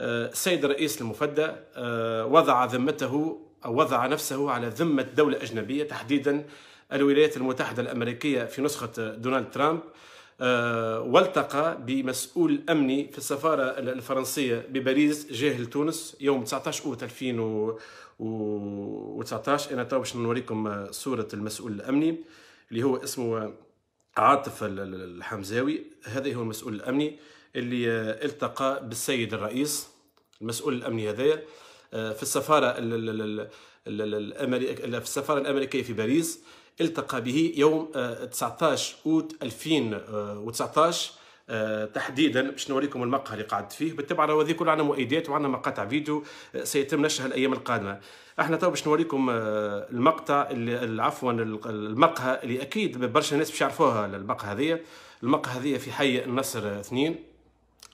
السيد الرئيس المفدى آه، وضع ذمته أو وضع نفسه على ذمة دولة أجنبية تحديدا الولايات المتحدة الأمريكية في نسخة دونالد ترامب آه، والتقى بمسؤول أمني في السفارة الفرنسية بباريس جاهل تونس يوم 19 أوت 2019 أنا تو باش نوريكم آه، صورة المسؤول الأمني اللي هو اسمه عاطف الحمزاوي هذا هو المسؤول الامني اللي آه، التقى بالسيد الرئيس المسؤول الامني هذايا آه، في السفاره في السفاره الامريكيه في باريس التقى به يوم 19 آه، اوت 2019 آه، تحديدا باش نوريكم المقهى اللي قعدت فيه بالطبع راه هذه كلها عندنا مؤيدات وعندنا مقاطع فيديو آه، سيتم نشرها الايام القادمه احنا تو باش نوريكم آه، المقطع اللي عفوا المقهى اللي اكيد برشا ناس باش يعرفوها المقهى هذه المقهى هذه في حي النصر اثنين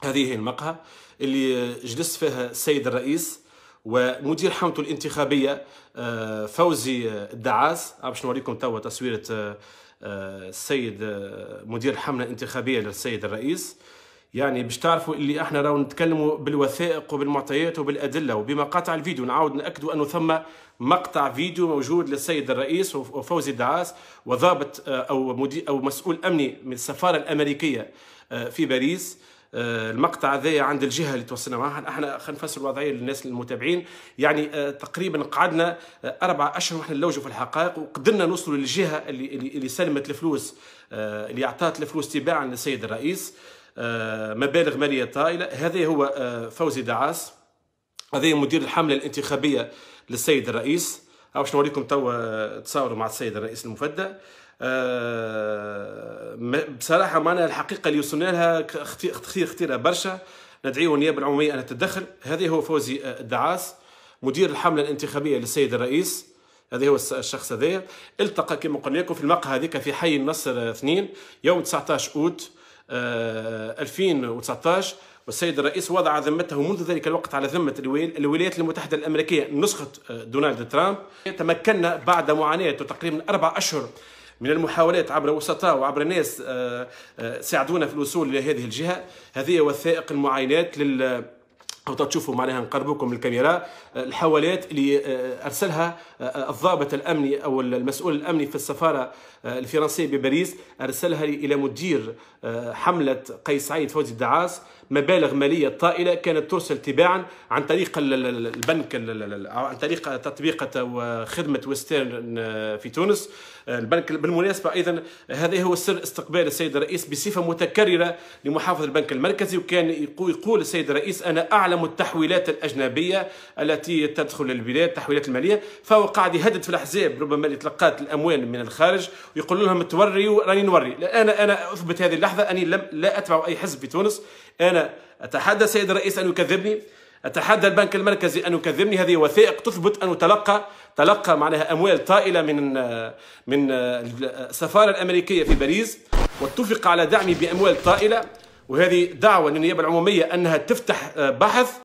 هذه هي المقهى اللي جلس فيها السيد الرئيس ومدير حملته الانتخابيه فوزي الدعاس باش نوريكم توا تصويره السيد مدير الحمله الانتخابيه للسيد الرئيس يعني باش تعرفوا اللي احنا راهو نتكلموا بالوثائق وبالمعطيات وبالادله وبمقاطع الفيديو نعاود ناكدوا انه ثم مقطع فيديو موجود للسيد الرئيس وفوزي الدعاس وضابط آه، او او مسؤول امني من السفاره الامريكيه آه، في باريس آه، المقطع هذايا عند الجهه اللي توصلنا معها احنا خلينا نفسر الوضعيه للناس المتابعين يعني آه، تقريبا قعدنا آه، اربع اشهر واحنا نلوجوا في الحقائق وقدرنا نوصلوا للجهه اللي اللي سلمت الفلوس اللي اعطت الفلوس تباعا للسيد الرئيس مبالغ ماليه طائله هذا هو فوزي دعاس هذا مدير الحمله الانتخابيه للسيد الرئيس او باش نوريكم توا تصاوروا مع السيد الرئيس المفدى آه، بصراحه معنا الحقيقه اللي وصلنا لها كثير خطيره برشا ندعي النيابه العموميه ان تتدخل هذا هو فوزي آه، الدعاس مدير الحمله الانتخابيه للسيد الرئيس هذا هو الشخص هذا التقى كما قلنا لكم في المقهى هذيك في حي النصر اثنين يوم 19 اوت 2019 آه، والسيد الرئيس وضع ذمته منذ ذلك الوقت على ذمة الولايات المتحدة الأمريكية نسخة آه، دونالد ترامب تمكنا بعد معاناة تقريبا أربع أشهر من المحاولات عبر وسطاء وعبر ناس آه، آه، ساعدونا في الوصول إلى هذه الجهة هذه وثائق المعاينات لل أو تشوفوا معناها نقربوكم الكاميرا آه، الحوالات اللي آه، آه، أرسلها الضابط الأمني أو المسؤول الأمني في السفارة الفرنسية بباريس أرسلها إلى مدير حملة قيس سعيد فوزي الدعاس مبالغ مالية طائلة كانت ترسل تباعا عن طريق البنك عن طريق تطبيقة خدمة وسترن في تونس البنك بالمناسبة أيضا هذا هو سر استقبال السيد الرئيس بصفة متكررة لمحافظ البنك المركزي وكان يقول السيد الرئيس أنا أعلم يعلم التحويلات الأجنبية التي تدخل البلاد التحويلات المالية فهو قاعد يهدد في الأحزاب ربما اللي تلقات الأموال من الخارج ويقول لهم توريوا راني نوري أنا أنا أثبت هذه اللحظة أني لم لا أتبع أي حزب في تونس أنا أتحدى السيد الرئيس أن يكذبني اتحدى البنك المركزي ان يكذبني هذه وثائق تثبت انه تلقى تلقى معناها اموال طائله من من السفاره الامريكيه في باريس واتفق على دعمي باموال طائله وهذه دعوة للنيابة العمومية أنها تفتح آه، بحث